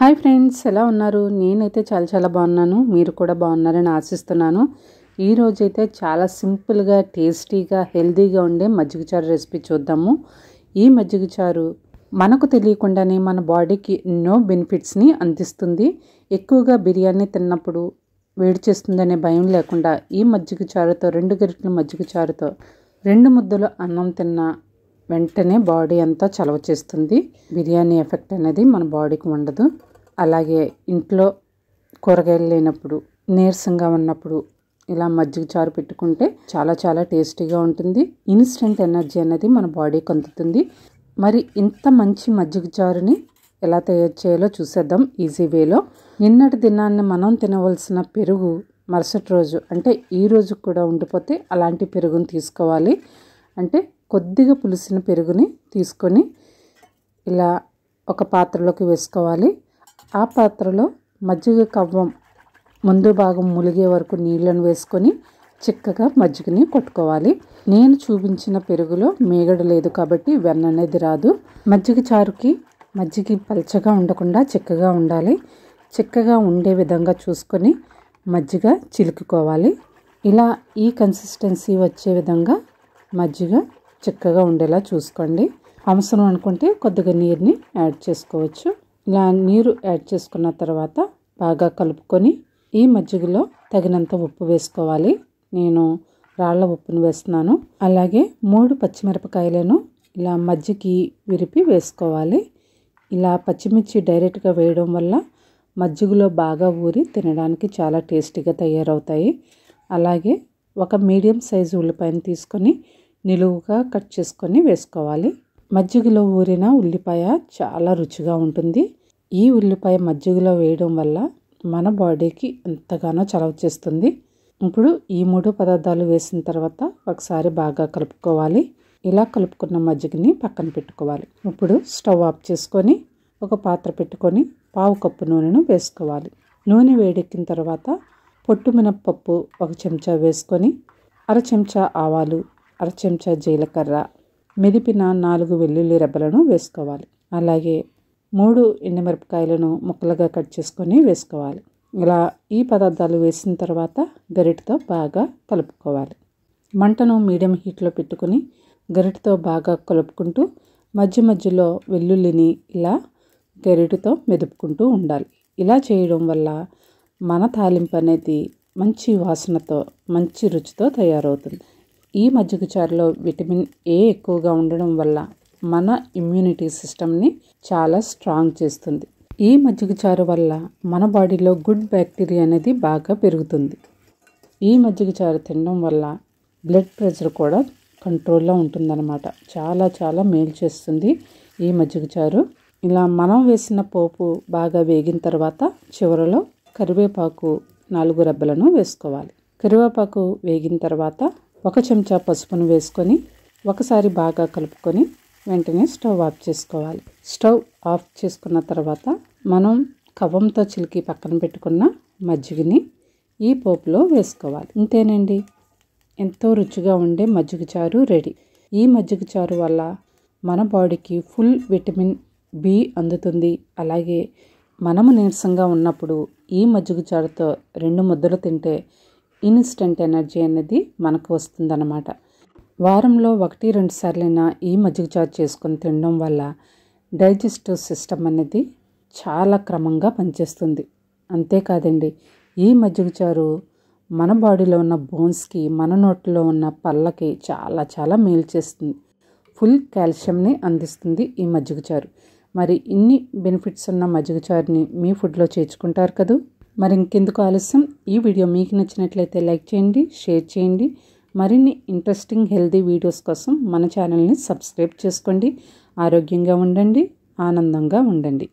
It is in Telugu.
హాయ్ ఫ్రెండ్స్ ఎలా ఉన్నారు నేనైతే చాలా చాలా బాగున్నాను మీరు కూడా బాగున్నారని ఆశిస్తున్నాను ఈరోజైతే చాలా సింపుల్గా టేస్టీగా హెల్తీగా ఉండే మజ్జిగచారు రెసిపీ చూద్దాము ఈ మజ్జిగచారు మనకు తెలియకుండానే మన బాడీకి ఎన్నో బెనిఫిట్స్ని అందిస్తుంది ఎక్కువగా బిర్యానీ తిన్నప్పుడు వేడి చేస్తుందనే భయం లేకుండా ఈ మజ్జిగ చారుతో రెండు గరిటల మజ్జిగ చారుతో రెండు ముద్దలు అన్నం తిన్నా వెంటనే బాడీ అంతా చలవ చేస్తుంది బిర్యానీ ఎఫెక్ట్ అనేది మన బాడీకి ఉండదు అలాగే ఇంట్లో కూరగాయలు లేనప్పుడు నీరసంగా ఉన్నప్పుడు ఇలా మజ్జిగ చారు పెట్టుకుంటే చాలా చాలా టేస్టీగా ఉంటుంది ఇన్స్టెంట్ ఎనర్జీ అనేది మన బాడీకి అందుతుంది మరి ఇంత మంచి మజ్జిగ చారుని ఎలా తయారు చేయాలో చూసేద్దాం ఈజీ వేలో నిన్నటి దినాన్ని మనం తినవలసిన పెరుగు మరుసటి రోజు అంటే ఈ రోజు కూడా ఉండిపోతే అలాంటి పెరుగును తీసుకోవాలి అంటే కొద్దిగా పులిసిన పెరుగుని తీసుకొని ఇలా ఒక పాత్రలోకి వేసుకోవాలి ఆ పాత్రలో మజ్జిగ కవ్వం ముందు భాగం ములిగే వరకు నీళ్ళను వేసుకొని చిక్కగా మజ్జిగని కొట్టుకోవాలి నేను చూపించిన పెరుగులో మేగడ లేదు కాబట్టి వెన్న అనేది రాదు మజ్జిగ చారుకి మజ్జిగ పలచగా ఉండకుండా చిక్కగా ఉండాలి చిక్కగా ఉండే విధంగా చూసుకొని మజ్జిగ చిలుకుకోవాలి ఇలా ఈ కన్సిస్టెన్సీ వచ్చే విధంగా మజ్జిగ చిక్కగా ఉండేలా చూసుకోండి అవసరం అనుకుంటే కొద్దిగా నీరుని యాడ్ చేసుకోవచ్చు ఇలా నీరు యాడ్ చేసుకున్న తర్వాత బాగా కలుపుకొని ఈ మజ్జిగలో తగినంత ఉప్పు వేసుకోవాలి నేను రాళ్ల ఉప్పును వేస్తున్నాను అలాగే మూడు పచ్చిమిరపకాయలను ఇలా మజ్జికి విరిపి వేసుకోవాలి ఇలా పచ్చిమిర్చి డైరెక్ట్గా వేయడం వల్ల మజ్జిగలో బాగా ఊరి తినడానికి చాలా టేస్టీగా తయారవుతాయి అలాగే ఒక మీడియం సైజు ఉల్లిపాయను తీసుకొని నిలువుగా కట్ చేసుకొని వేసుకోవాలి మజ్జిగలో ఊరిన ఉల్లిపాయ చాలా రుచిగా ఉంటుంది ఈ ఉల్లిపాయ మజ్జిగలో వేయడం వల్ల మన బాడీకి ఎంతగానో చలవ చేస్తుంది ఇప్పుడు ఈ మూడు పదార్థాలు వేసిన తర్వాత ఒకసారి బాగా కలుపుకోవాలి ఇలా కలుపుకున్న మజ్జిగని పక్కన పెట్టుకోవాలి ఇప్పుడు స్టవ్ ఆఫ్ చేసుకొని ఒక పాత్ర పెట్టుకొని పావు కప్పు నూనెను వేసుకోవాలి నూనె వేడెక్కిన తర్వాత పొట్టు మినప్పప్పు ఒక చెంచా వేసుకొని అర చెంచా ఆవాలు అర చెంచా జీలకర్ర మెదిపిన నాలుగు వెల్లుల్లి రెబ్బలను వేసుకోవాలి అలాగే మూడు ఎండుమిరపకాయలను ముక్కలుగా కట్ చేసుకొని వేసుకోవాలి ఇలా ఈ పదార్థాలు వేసిన తర్వాత గరిటతో బాగా కలుపుకోవాలి మంటను మీడియం హీట్లో పెట్టుకుని గరిటతో బాగా కలుపుకుంటూ మధ్య మధ్యలో వెల్లుల్లిని ఇలా గరిటతో మెదుపుకుంటూ ఉండాలి ఇలా చేయడం వల్ల మన తాలింపు అనేది మంచి వాసనతో మంచి రుచితో తయారవుతుంది ఈ మజ్జిగ చారులో విటమిన్ ఏ ఎక్కువగా ఉండడం వల్ల మన ఇమ్యూనిటీ సిస్టమ్ని చాలా స్ట్రాంగ్ చేస్తుంది ఈ మజ్జిగ చారు వల్ల మన బాడీలో గుడ్ బ్యాక్టీరియా అనేది బాగా పెరుగుతుంది ఈ మజ్జిగ చారు తినడం వల్ల బ్లడ్ ప్రెషర్ కూడా కంట్రోల్లో ఉంటుందన్నమాట చాలా చాలా మేలు చేస్తుంది ఈ మజ్జిగ చారు ఇలా మనం వేసిన పోపు బాగా వేగిన తర్వాత చివరలో కరివేపాకు నాలుగు రెబ్బలను వేసుకోవాలి కరివేపాకు వేగిన తర్వాత ఒక చెంచా పసుపును వేసుకొని ఒకసారి బాగా కలుపుకొని వెంటనే స్టవ్ ఆఫ్ చేసుకోవాలి స్టవ్ ఆఫ్ చేసుకున్న తర్వాత మనం కవ్వంతో చిలికి పక్కన పెట్టుకున్న మజ్జిగని ఈ పోపులో వేసుకోవాలి ఇంతేనండి ఎంతో రుచిగా ఉండే మజ్జిగ చారు రెడీ ఈ మజ్జిగ చారు వల్ల మన బాడీకి ఫుల్ విటమిన్ బి అందుతుంది అలాగే మనము నీరసంగా ఉన్నప్పుడు ఈ మజ్జిగ చారుతో రెండు ముద్దలు తింటే ఇన్స్టెంట్ ఎనర్జీ అనేది మనకు వస్తుందన్నమాట వారంలో ఒకటి రెండు సార్లైనా ఈ మజ్జిగ చారు చేసుకొని తినడం వల్ల డైజెస్టివ్ సిస్టమ్ అనేది చాలా క్రమంగా పనిచేస్తుంది అంతేకాదండి ఈ మజ్జిగ చారు మన బాడీలో ఉన్న బోన్స్కి మన నోట్లో ఉన్న పళ్ళకి చాలా చాలా మేలు చేస్తుంది ఫుల్ కాల్షియంని అందిస్తుంది ఈ మజ్జిగ చారు మరి ఇన్ని బెనిఫిట్స్ ఉన్న మజ్జిగ చారుని మీ ఫుడ్లో చేర్చుకుంటారు కదూ మరి ఇంకెందుకు ఆలస్యం ఈ వీడియో మీకు నచ్చినట్లయితే లైక్ చేయండి షేర్ చేయండి మరిన్ని ఇంట్రెస్టింగ్ హెల్దీ వీడియోస్ కోసం మన ఛానల్ని సబ్స్క్రైబ్ చేసుకోండి ఆరోగ్యంగా ఉండండి ఆనందంగా ఉండండి